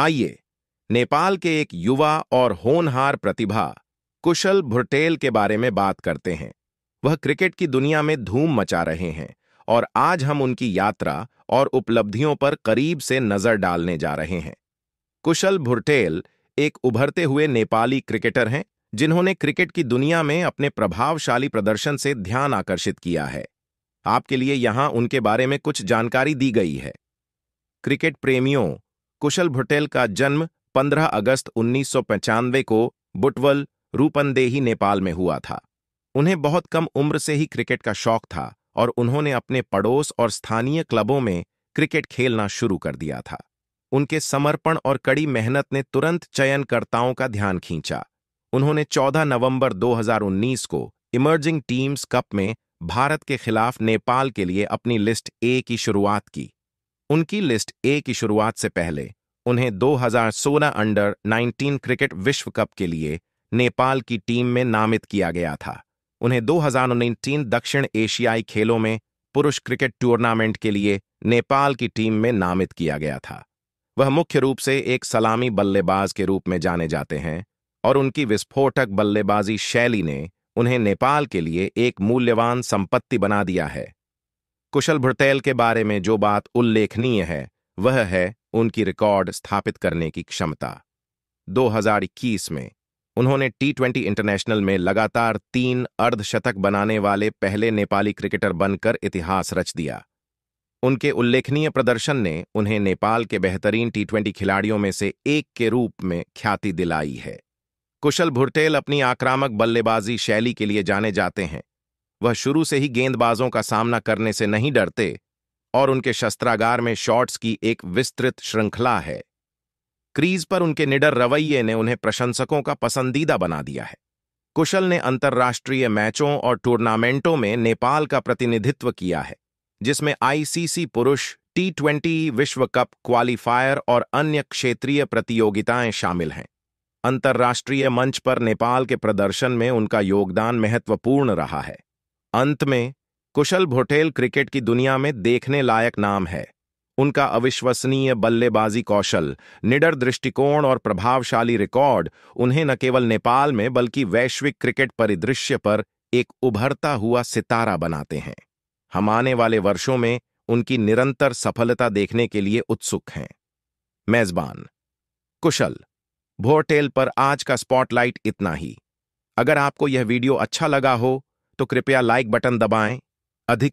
आइए नेपाल के एक युवा और होनहार प्रतिभा कुशल भुरटेल के बारे में बात करते हैं वह क्रिकेट की दुनिया में धूम मचा रहे हैं और आज हम उनकी यात्रा और उपलब्धियों पर करीब से नजर डालने जा रहे हैं कुशल भुरटेल एक उभरते हुए नेपाली क्रिकेटर हैं जिन्होंने क्रिकेट की दुनिया में अपने प्रभावशाली प्रदर्शन से ध्यान आकर्षित किया है आपके लिए यहां उनके बारे में कुछ जानकारी दी गई है क्रिकेट प्रेमियों कुशल भुटेल का जन्म 15 अगस्त उन्नीस को बुटवल रूपनदेही नेपाल में हुआ था उन्हें बहुत कम उम्र से ही क्रिकेट का शौक था और उन्होंने अपने पड़ोस और स्थानीय क्लबों में क्रिकेट खेलना शुरू कर दिया था उनके समर्पण और कड़ी मेहनत ने तुरंत चयनकर्ताओं का ध्यान खींचा उन्होंने 14 नवंबर 2019 को इमर्जिंग टीम्स कप में भारत के खिलाफ नेपाल के लिए अपनी लिस्ट ए की शुरुआत की उनकी लिस्ट ए की शुरुआत से पहले उन्हें 2016 अंडर 19 क्रिकेट विश्व कप के लिए नेपाल की टीम में नामित किया गया था उन्हें 2019 दक्षिण एशियाई खेलों में पुरुष क्रिकेट टूर्नामेंट के लिए नेपाल की टीम में नामित किया गया था वह मुख्य रूप से एक सलामी बल्लेबाज के रूप में जाने जाते हैं और उनकी विस्फोटक बल्लेबाजी शैली ने उन्हें नेपाल के लिए एक मूल्यवान संपत्ति बना दिया है कुशल भुर्तैल के बारे में जो बात उल्लेखनीय है वह है उनकी रिकॉर्ड स्थापित करने की क्षमता 2021 में उन्होंने टी ट्वेंटी इंटरनेशनल में लगातार तीन अर्धशतक बनाने वाले पहले नेपाली क्रिकेटर बनकर इतिहास रच दिया उनके उल्लेखनीय प्रदर्शन ने उन्हें नेपाल के बेहतरीन टी ट्वेंटी खिलाड़ियों में से एक के रूप में ख्याति दिलाई है कुशल भुरटेल अपनी आक्रामक बल्लेबाजी शैली के लिए जाने जाते हैं वह शुरू से ही गेंदबाजों का सामना करने से नहीं डरते और उनके शस्त्रागार में शॉट्स की एक विस्तृत श्रृंखला है क्रीज पर उनके निडर रवैये ने उन्हें प्रशंसकों का पसंदीदा बना दिया है कुशल ने अंतर्राष्ट्रीय मैचों और टूर्नामेंटों में नेपाल का प्रतिनिधित्व किया है जिसमें आईसीसी पुरुष टी ट्वेंटी विश्व कप क्वालिफायर और अन्य क्षेत्रीय प्रतियोगिताएं शामिल हैं अंतर्राष्ट्रीय मंच पर नेपाल के प्रदर्शन में उनका योगदान महत्वपूर्ण रहा है अंत में कुशल भोटेल क्रिकेट की दुनिया में देखने लायक नाम है उनका अविश्वसनीय बल्लेबाजी कौशल निडर दृष्टिकोण और प्रभावशाली रिकॉर्ड उन्हें न केवल नेपाल में बल्कि वैश्विक क्रिकेट परिदृश्य पर एक उभरता हुआ सितारा बनाते हैं हम आने वाले वर्षों में उनकी निरंतर सफलता देखने के लिए उत्सुक हैं मेजबान कुशल भोटेल पर आज का स्पॉटलाइट इतना ही अगर आपको यह वीडियो अच्छा लगा हो तो कृपया लाइक बटन दबाएं अधिक